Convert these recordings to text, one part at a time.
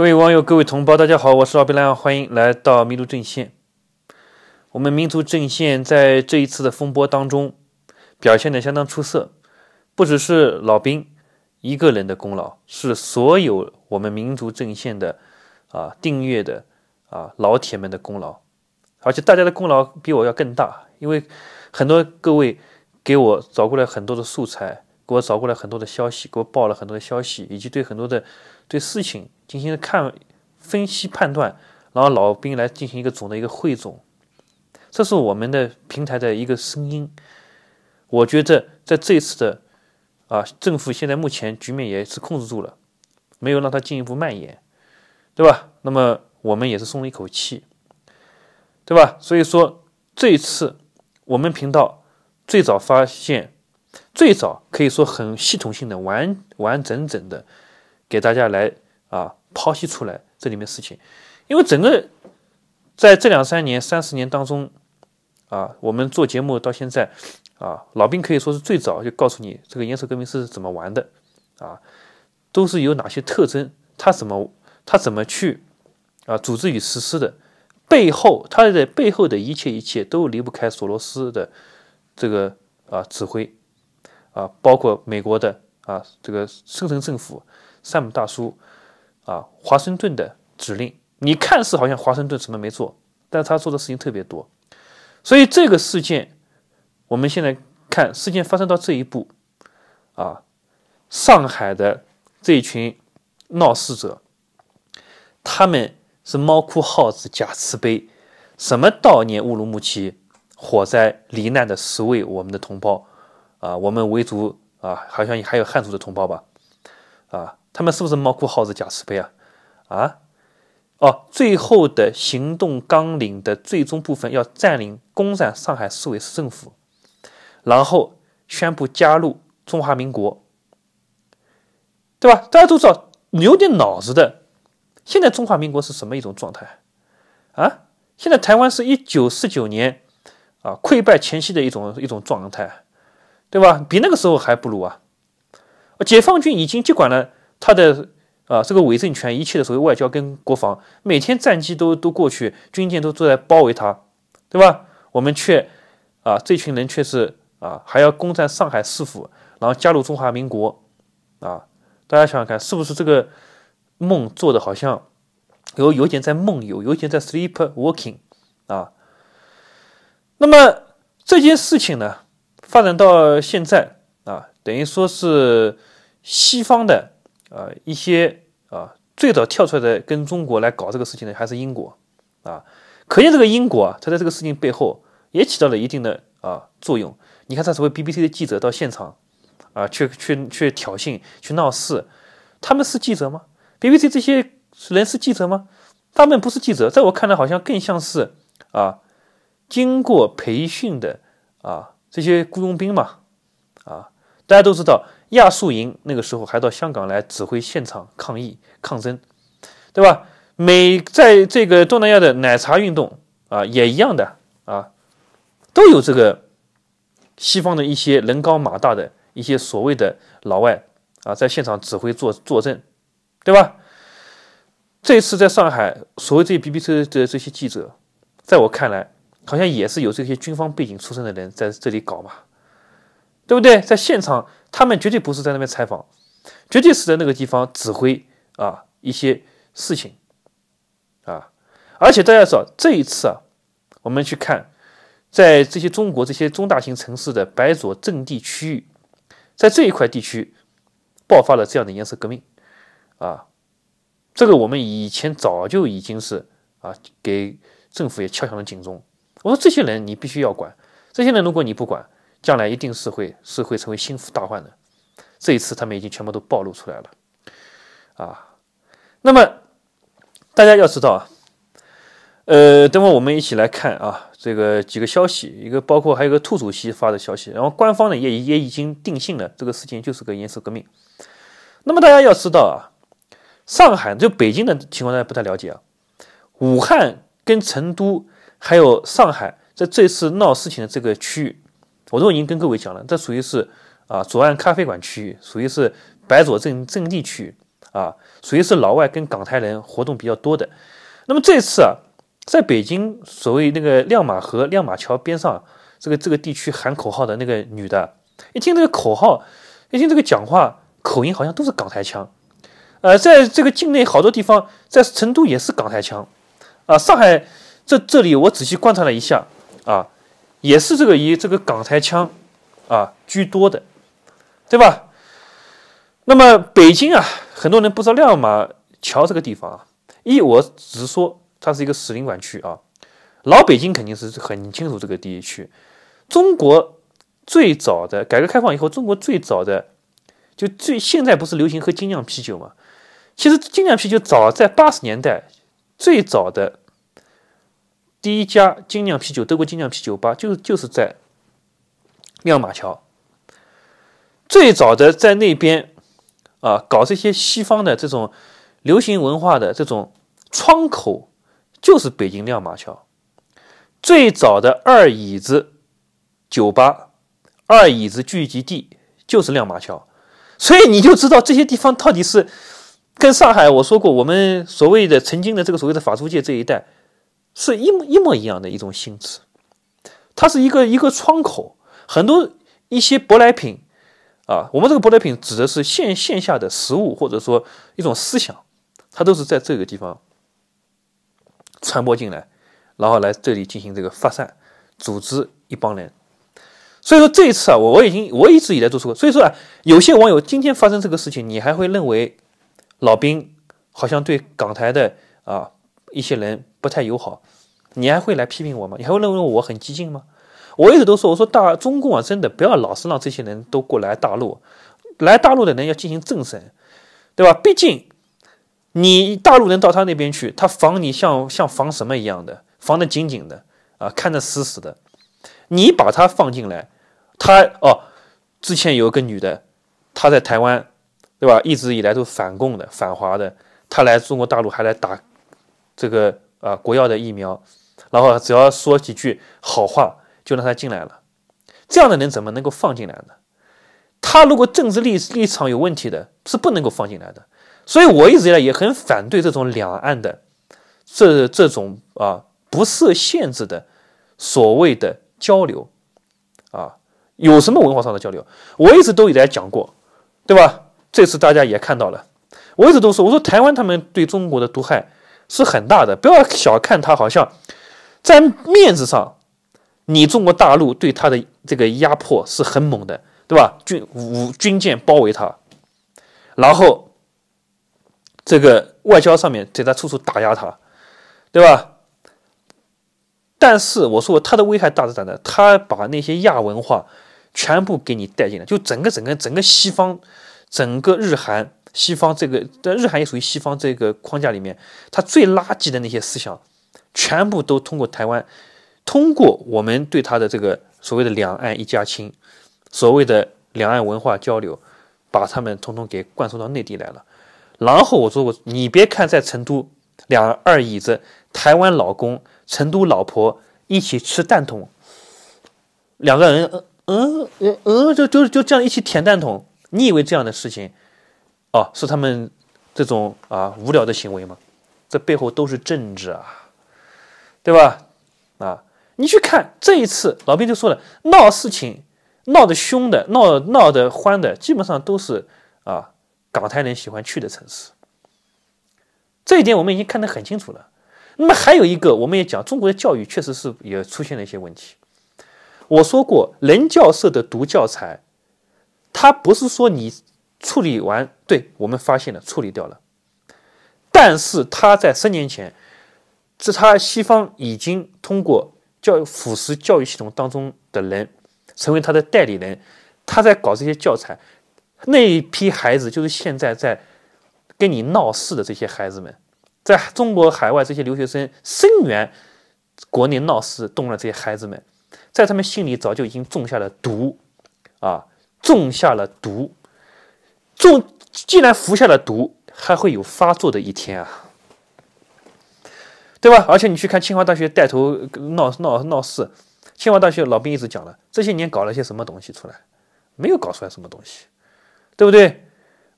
各位网友，各位同胞，大家好，我是奥贝兰，欢迎来到民族阵线。我们民族阵线在这一次的风波当中表现的相当出色，不只是老兵一个人的功劳，是所有我们民族阵线的啊订阅的啊老铁们的功劳。而且大家的功劳比我要更大，因为很多各位给我找过来很多的素材，给我找过来很多的消息，给我报了很多的消息，以及对很多的对事情。进行看分析判断，然后老兵来进行一个总的一个汇总，这是我们的平台的一个声音。我觉得在这次的啊，政府现在目前局面也是控制住了，没有让它进一步蔓延，对吧？那么我们也是松了一口气，对吧？所以说这一次我们频道最早发现，最早可以说很系统性的完完整整的给大家来啊。剖析出来这里面事情，因为整个在这两三年、三十年当中，啊，我们做节目到现在，啊，老兵可以说是最早就告诉你这个颜色革命是怎么玩的，啊，都是有哪些特征，他怎么他怎么去啊组织与实施的，背后他的背后的一切一切都离不开索罗斯的这个啊指挥，啊，包括美国的啊这个深层政府，山姆大叔。啊，华盛顿的指令，你看似好像华盛顿什么没做，但他做的事情特别多，所以这个事件，我们现在看事件发生到这一步，啊，上海的这一群闹事者，他们是猫哭耗子假慈悲，什么悼念乌鲁木齐火灾罹难的十位我们的同胞，啊，我们维族啊，好像还有汉族的同胞吧。啊，他们是不是猫哭耗子假慈悲啊？啊，哦，最后的行动纲领的最终部分要占领、攻占上海市委市政府，然后宣布加入中华民国，对吧？大家都知道，有点脑子的，现在中华民国是什么一种状态啊？现在台湾是一九四九年啊溃败前夕的一种一种状态，对吧？比那个时候还不如啊。解放军已经接管了他的啊，这个伪政权一切的所谓外交跟国防，每天战机都都过去，军舰都都在包围他，对吧？我们却啊，这群人却是啊，还要攻占上海市府，然后加入中华民国啊！大家想想看，是不是这个梦做的好像有有点在梦游，有点在 sleep walking 啊？那么这件事情呢，发展到现在啊，等于说是。西方的，啊，一些啊，最早跳出来的跟中国来搞这个事情的还是英国，啊，可见这个英国啊，它在这个事情背后也起到了一定的啊作用。你看，他所谓 BBC 的记者到现场，啊，去去去挑衅、去闹事，他们是记者吗？BBC 这些人是记者吗？他们不是记者，在我看来，好像更像是啊，经过培训的啊这些雇佣兵嘛，啊，大家都知道。亚速营那个时候还到香港来指挥现场抗议抗争，对吧？美在这个东南亚的奶茶运动啊，也一样的啊，都有这个西方的一些人高马大的一些所谓的老外啊，在现场指挥坐坐镇，对吧？这次在上海，所谓这些 BBC 的这些记者，在我看来，好像也是有这些军方背景出身的人在这里搞嘛，对不对？在现场。他们绝对不是在那边采访，绝对是在那个地方指挥啊一些事情啊，而且大家知道，这一次啊，我们去看，在这些中国这些中大型城市的白左阵地区域，在这一块地区爆发了这样的颜色革命啊，这个我们以前早就已经是啊给政府也敲响了警钟。我说这些人你必须要管，这些人如果你不管。将来一定是会是会成为心腹大患的。这一次，他们已经全部都暴露出来了，啊。那么大家要知道啊，呃，等会儿我们一起来看啊，这个几个消息，一个包括还有个兔主席发的消息，然后官方呢也也已经定性了这个事情就是个颜色革命。那么大家要知道啊，上海就北京的情况大家不太了解啊，武汉跟成都还有上海在这次闹事情的这个区域。我都已经跟各位讲了，这属于是啊左岸咖啡馆区域，属于是白左镇阵地区啊，属于是老外跟港台人活动比较多的。那么这次啊，在北京所谓那个亮马河、亮马桥边上这个这个地区喊口号的那个女的，一听这个口号，一听这个讲话口音，好像都是港台腔。呃，在这个境内好多地方，在成都也是港台腔啊，上海这这里我仔细观察了一下啊。也是这个以这个港台腔，啊居多的，对吧？那么北京啊，很多人不知道亮马桥这个地方啊，一我只说，它是一个使领馆区啊。老北京肯定是很清楚这个地区。中国最早的改革开放以后，中国最早的就最现在不是流行喝精酿啤酒嘛？其实精酿啤酒早在八十年代最早的。第一家精酿啤酒，德国精酿啤酒吧，就是就是在亮马桥，最早的在那边啊，搞这些西方的这种流行文化的这种窗口，就是北京亮马桥。最早的二椅子酒吧，二椅子聚集地就是亮马桥，所以你就知道这些地方到底是跟上海我说过，我们所谓的曾经的这个所谓的法租界这一带。是一模一模一样的一种性质，它是一个一个窗口，很多一些舶来品，啊，我们这个舶来品指的是线线下的食物，或者说一种思想，它都是在这个地方传播进来，然后来这里进行这个发散，组织一帮人，所以说这一次啊，我我已经我一直以来做出过，所以说啊，有些网友今天发生这个事情，你还会认为老兵好像对港台的啊。一些人不太友好，你还会来批评我吗？你还会认为我很激进吗？我一直都说，我说大中共啊，真的不要老是让这些人都过来大陆，来大陆的人要进行政审，对吧？毕竟你大陆人到他那边去，他防你像像防什么一样的，防得紧紧的啊，看得死死的。你把他放进来，他哦，之前有个女的，她在台湾，对吧？一直以来都反共的、反华的，她来中国大陆还来打。这个啊，国药的疫苗，然后只要说几句好话，就让他进来了。这样的人怎么能够放进来呢？他如果政治立立场有问题的，是不能够放进来的。所以我一直以来也很反对这种两岸的这这种啊不设限制的所谓的交流啊，有什么文化上的交流？我一直都给大家讲过，对吧？这次大家也看到了，我一直都说，我说台湾他们对中国的毒害。是很大的，不要小看它。好像在面子上，你中国大陆对它的这个压迫是很猛的，对吧？军武军舰包围它，然后这个外交上面对他处处打压它，对吧？但是我说它的危害大着呢，他把那些亚文化全部给你带进来，就整个整个整个西方，整个日韩。西方这个，但日韩也属于西方这个框架里面，它最垃圾的那些思想，全部都通过台湾，通过我们对它的这个所谓的两岸一家亲，所谓的两岸文化交流，把他们通通给灌输到内地来了。然后我说，你别看在成都两二椅子，台湾老公，成都老婆一起吃蛋筒，两个人嗯嗯嗯，就就就这样一起舔蛋筒，你以为这样的事情？哦，是他们这种啊无聊的行为吗？这背后都是政治啊，对吧？啊，你去看这一次，老兵就说了，闹事情闹得凶的，闹闹得欢的，基本上都是啊港台人喜欢去的城市。这一点我们已经看得很清楚了。那么还有一个，我们也讲中国的教育确实是也出现了一些问题。我说过，人教社的读教材，它不是说你。处理完，对我们发现了，处理掉了。但是他在三年前，是他西方已经通过教腐蚀教育系统当中的人，成为他的代理人。他在搞这些教材，那一批孩子就是现在在跟你闹事的这些孩子们，在中国海外这些留学生声援国内闹事动乱这些孩子们，在他们心里早就已经种下了毒啊，种下了毒。中既然服下了毒，还会有发作的一天啊，对吧？而且你去看清华大学带头闹闹闹事，清华大学老兵一直讲了，这些年搞了些什么东西出来，没有搞出来什么东西，对不对？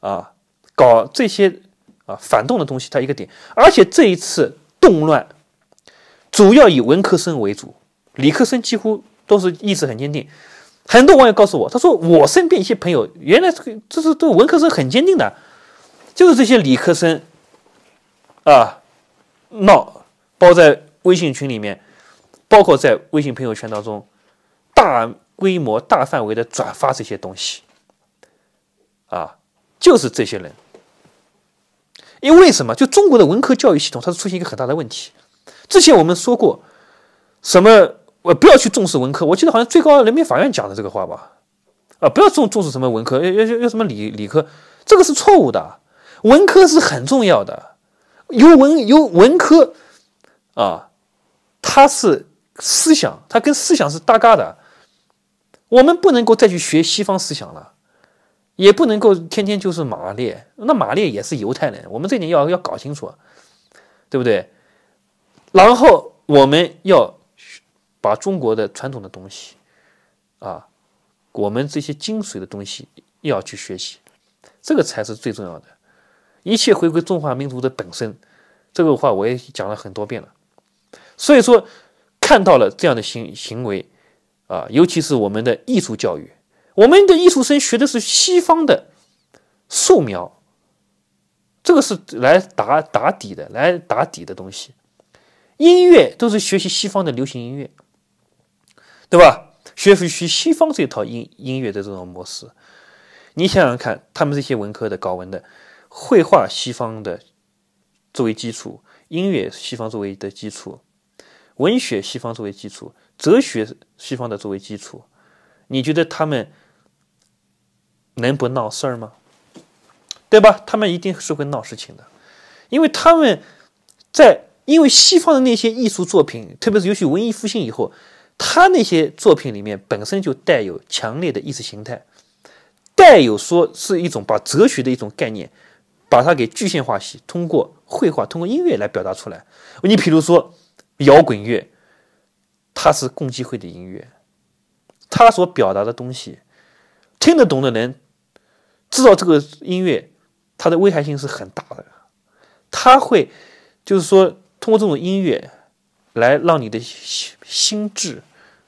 啊，搞这些啊反动的东西，他一个点。而且这一次动乱，主要以文科生为主，理科生几乎都是意志很坚定。很多网友告诉我，他说我身边一些朋友，原来这个这是对文科生很坚定的，就是这些理科生，啊，闹，包在微信群里面，包括在微信朋友圈当中，大规模、大范围的转发这些东西，啊，就是这些人。因为什么？就中国的文科教育系统，它是出现一个很大的问题。之前我们说过，什么？我不要去重视文科，我记得好像最高人民法院讲的这个话吧，啊，不要重重视什么文科，要要要要什么理理科，这个是错误的，文科是很重要的，有文有文科啊，它是思想，它跟思想是搭嘎的，我们不能够再去学西方思想了，也不能够天天就是马列，那马列也是犹太人，我们这点要要搞清楚，对不对？然后我们要。把中国的传统的东西，啊，我们这些精髓的东西要去学习，这个才是最重要的。一切回归中华民族的本身，这个话我也讲了很多遍了。所以说，看到了这样的行行为，啊，尤其是我们的艺术教育，我们的艺术生学的是西方的素描，这个是来打打底的，来打底的东西。音乐都是学习西方的流行音乐。对吧？学学习西方这套音音乐的这种模式，你想想看，他们这些文科的、搞文的、绘画西方的作为基础，音乐西方作为的基础，文学西方作为基础，哲学西方的作为基础，你觉得他们能不闹事儿吗？对吧？他们一定是会闹事情的，因为他们在因为西方的那些艺术作品，特别是尤其文艺复兴以后。他那些作品里面本身就带有强烈的意识形态，带有说是一种把哲学的一种概念，把它给具象化系，通过绘画、通过音乐来表达出来。你比如说摇滚乐，它是共济会的音乐，它所表达的东西听得懂的人，知道这个音乐它的危害性是很大的，他会就是说通过这种音乐来让你的心心智。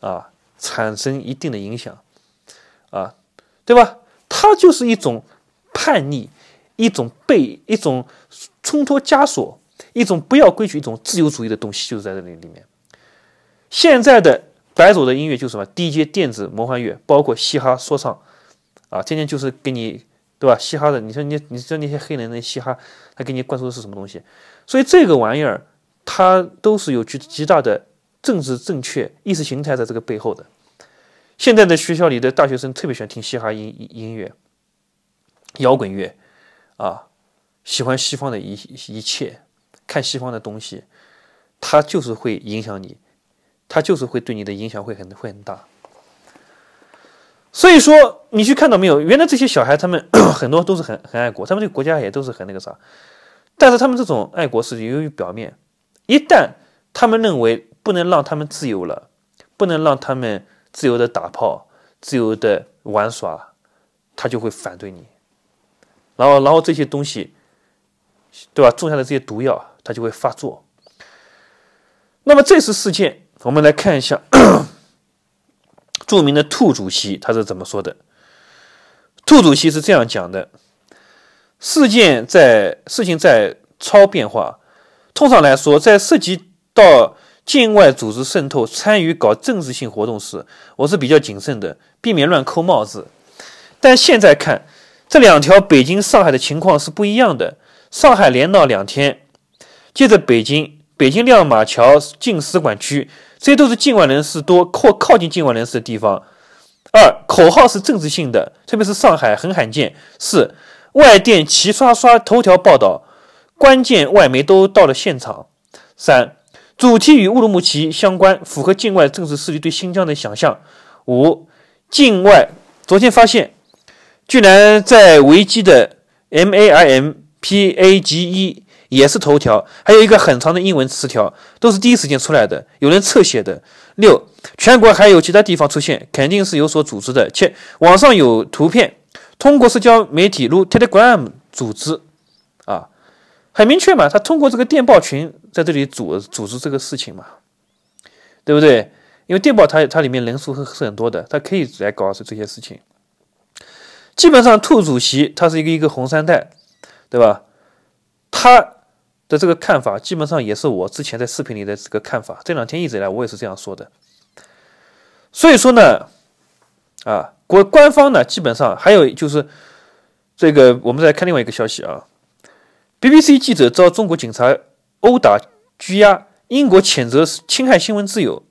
啊，产生一定的影响，啊，对吧？它就是一种叛逆，一种被一种冲脱枷锁，一种不要规矩，一种自由主义的东西，就是在这里里面。现在的白左的音乐就是什么低阶电子魔幻乐，包括嘻哈说唱，啊，天天就是给你，对吧？嘻哈的，你说你，你说那些黑人的嘻哈，他给你灌输的是什么东西？所以这个玩意儿，它都是有极极大的。政治正确、意识形态的这个背后的，现在的学校里的大学生特别喜欢听嘻哈音音乐、摇滚乐啊，喜欢西方的一一切，看西方的东西，它就是会影响你，它就是会对你的影响会很会很大。所以说，你去看到没有？原来这些小孩他们 很多都是很很爱国，他们这个国家也都是很那个啥，但是他们这种爱国是由于表面，一旦他们认为。不能让他们自由了，不能让他们自由的打炮、自由的玩耍，他就会反对你。然后，然后这些东西，对吧？种下的这些毒药，他就会发作。那么这次事件，我们来看一下著名的兔主席他是怎么说的。兔主席是这样讲的：事件在事情在超变化，通常来说，在涉及到。境外组织渗透参与搞政治性活动时，我是比较谨慎的，避免乱扣帽子。但现在看，这两条北京、上海的情况是不一样的。上海连闹两天，接着北京，北京亮马桥进使馆区，这些都是境外人士多或靠近境外人士的地方。二，口号是政治性的，特别是上海很罕见。四，外电齐刷刷头条报道，关键外媒都到了现场。三。主题与乌鲁木齐相关，符合境外政治势力对新疆的想象。五，境外昨天发现，居然在维基的 M A I M P A G E 也是头条，还有一个很长的英文词条，都是第一时间出来的，有人侧写的。六，全国还有其他地方出现，肯定是有所组织的。七，网上有图片，通过社交媒体如 Telegram 组织。很明确嘛，他通过这个电报群在这里组组织这个事情嘛，对不对？因为电报它它里面人数是是很多的，它可以来搞这这些事情。基本上，兔主席他是一个一个红三代，对吧？他的这个看法基本上也是我之前在视频里的这个看法，这两天一直以来我也是这样说的。所以说呢，啊，国官方呢基本上还有就是这个，我们再看另外一个消息啊。BBC 记者遭中国警察殴打、拘押，英国谴责侵害新闻自由。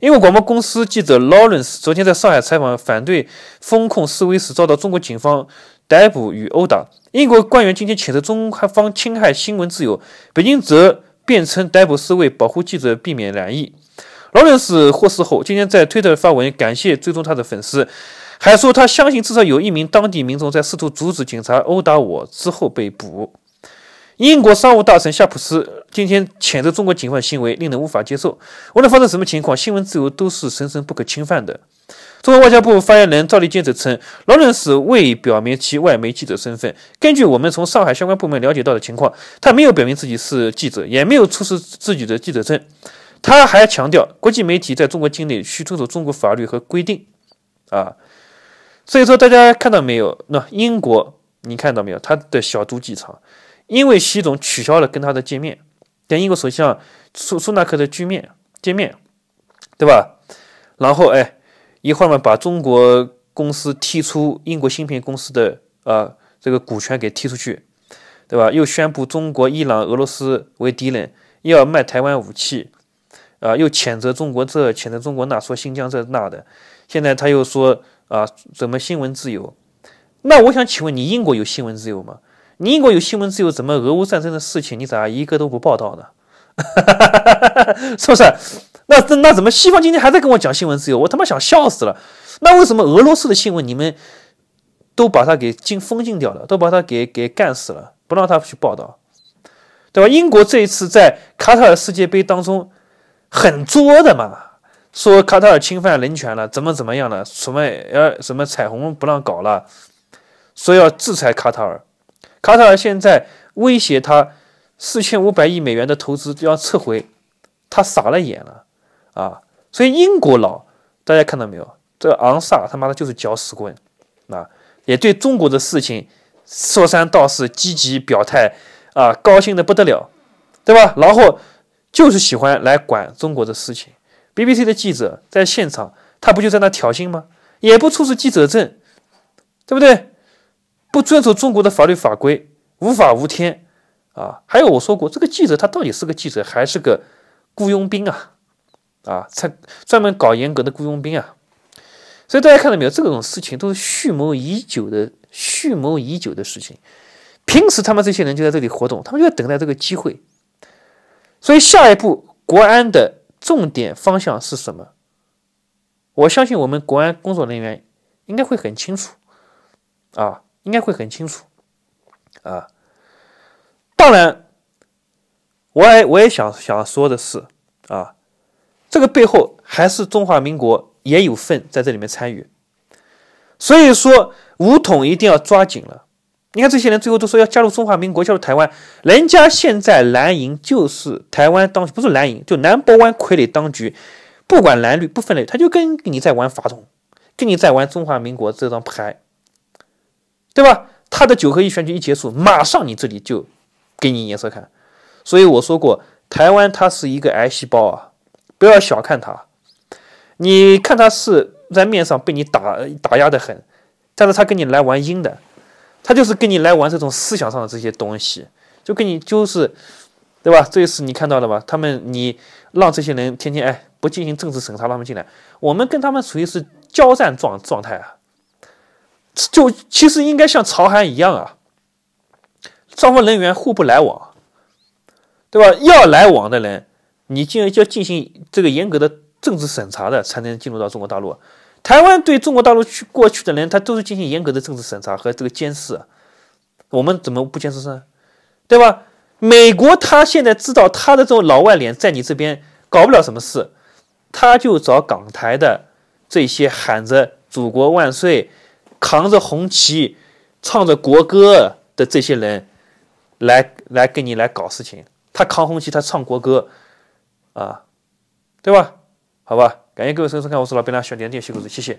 英国广播公司记者 Lawrence 昨天在上海采访反对封控示威时，遭到中国警方逮捕与殴打。英国官员今天谴责中方侵害新闻自由。北京则辩称逮捕是为保护记者避免染疫。Lawrence 获释后，今天在推特发文感谢追踪他的粉丝，还说他相信至少有一名当地民众在试图阻止警察殴打我之后被捕。英国商务大臣夏普斯今天谴责中国警方行为令人无法接受。无论发生什么情况，新闻自由都是神圣不可侵犯的。中国外交部发言人赵立坚则称，劳伦斯未表明其外媒记者身份。根据我们从上海相关部门了解到的情况，他没有表明自己是记者，也没有出示自己的记者证。他还强调，国际媒体在中国境内需遵守中国法律和规定。啊，所以说大家看到没有？那英国，你看到没有？他的小肚鸡肠。因为习总取消了跟他的见面，跟英国首相苏苏纳克的见面，见面，对吧？然后哎，一会儿嘛把中国公司踢出英国芯片公司的啊这个股权给踢出去，对吧？又宣布中国伊朗俄罗斯为敌人，要卖台湾武器，啊，又谴责中国这谴责中国那，说新疆这那的。现在他又说啊，怎么新闻自由？那我想请问你，英国有新闻自由吗？你英国有新闻自由，怎么俄乌战争的事情你咋一个都不报道呢？是不是？那那怎么西方今天还在跟我讲新闻自由？我他妈想笑死了！那为什么俄罗斯的新闻你们都把他给禁封禁掉了，都把他给给干死了，不让他去报道，对吧？英国这一次在卡塔尔世界杯当中很作的嘛，说卡塔尔侵犯人权了，怎么怎么样了？什么呃什么彩虹不让搞了，说要制裁卡塔尔。卡塔尔现在威胁他四千五百亿美元的投资要撤回，他傻了眼了啊！所以英国佬，大家看到没有？这昂萨他妈的就是搅屎棍啊！也对中国的事情说三道四，积极表态啊，高兴的不得了，对吧？然后就是喜欢来管中国的事情。BBC 的记者在现场，他不就在那挑衅吗？也不出示记者证，对不对？不遵守中国的法律法规，无法无天啊！还有我说过，这个记者他到底是个记者还是个雇佣兵啊？啊，才专门搞严格的雇佣兵啊！所以大家看到没有，这种事情都是蓄谋已久的，蓄谋已久的事情。平时他们这些人就在这里活动，他们就等待这个机会。所以下一步国安的重点方向是什么？我相信我们国安工作人员应该会很清楚啊。应该会很清楚，啊，当然，我也我也想想说的是，啊，这个背后还是中华民国也有份在这里面参与，所以说武统一定要抓紧了。你看这些人最后都说要加入中华民国，加入台湾，人家现在蓝营就是台湾当局，不是蓝营，就南博湾傀儡当局，不管蓝绿不分绿，他就跟你在玩法统，跟你在玩中华民国这张牌。对吧？他的九合一选举一结束，马上你这里就给你颜色看。所以我说过，台湾它是一个癌细胞啊，不要小看它。你看它是在面上被你打打压的很，但是它跟你来玩阴的，它就是跟你来玩这种思想上的这些东西，就跟你就是，对吧？这一次你看到了吧？他们你让这些人天天哎不进行政治审查，让他们进来，我们跟他们属于是交战状状态啊。就其实应该像朝韩一样啊，双方人员互不来往，对吧？要来往的人，你进要进行这个严格的政治审查的，才能进入到中国大陆。台湾对中国大陆去过去的人，他都是进行严格的政治审查和这个监视。我们怎么不监视呢？对吧？美国他现在知道他的这种老外脸在你这边搞不了什么事，他就找港台的这些喊着祖国万岁。扛着红旗，唱着国歌的这些人，来来跟你来搞事情。他扛红旗，他唱国歌，啊，对吧？好吧，感谢各位收看，我是老兵大家喜欢点点关注，谢谢。